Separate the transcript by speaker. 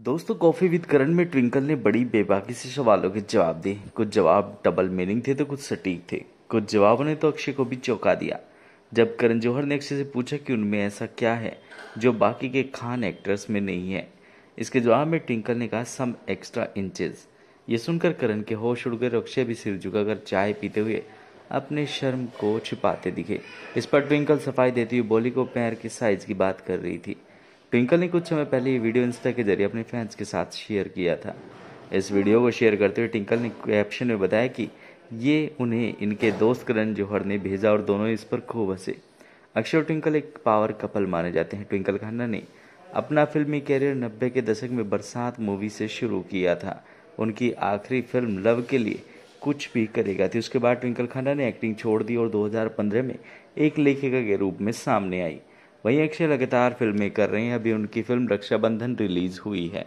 Speaker 1: दोस्तों coffee with करण में twinkle ने बड़ी बेबाकी से सवालों के जवाब दिए कुछ जवाब डबल मीनिंग थे तो कुछ सटीक थे कुछ जवाबों ने तो अक्षय को भी चौंका दिया जब करण जौहर ने अक्षय से पूछा कि उनमें ऐसा क्या है जो बाकी के खान एक्टर्स में नहीं है इसके जवाब में ट्विंकल ने कहा सम एक्स्ट्रा इंचेस ये सुनकर करण के होश उड़ गए अक्षय भी सिर झुकाकर चाय पीते हुए अपने शर्म को छिपाते दिखे इस पर ट्विंकल सफाई देती हुई बोली को पैर के साइज की बात कर रही थी ट्विंकल ने कुछ समय पहले ये वीडियो इंस्टा के जरिए अपने फैंस के साथ शेयर किया था इस वीडियो को शेयर करते हुए ट्विंकल ने कैप्शन में बताया कि ये उन्हें इनके दोस्त करण जौहर ने भेजा और दोनों इस पर खूब हंसे अक्षय और ट्विंकल एक पावर कपल माने जाते हैं ट्विंकल खन्ना ने अपना फिल्मी कैरियर नब्बे के दशक में बरसात मूवी से शुरू किया था उनकी आखिरी फिल्म लव के लिए कुछ भी करेगा थी उसके बाद ट्विंकल खन्ना ने एक्टिंग छोड़ दी और 2015 में एक लेखिका के रूप में सामने आई वहीं अक्षय लगातार फिल्में कर रहे हैं अभी उनकी फिल्म रक्षाबंधन रिलीज़ हुई है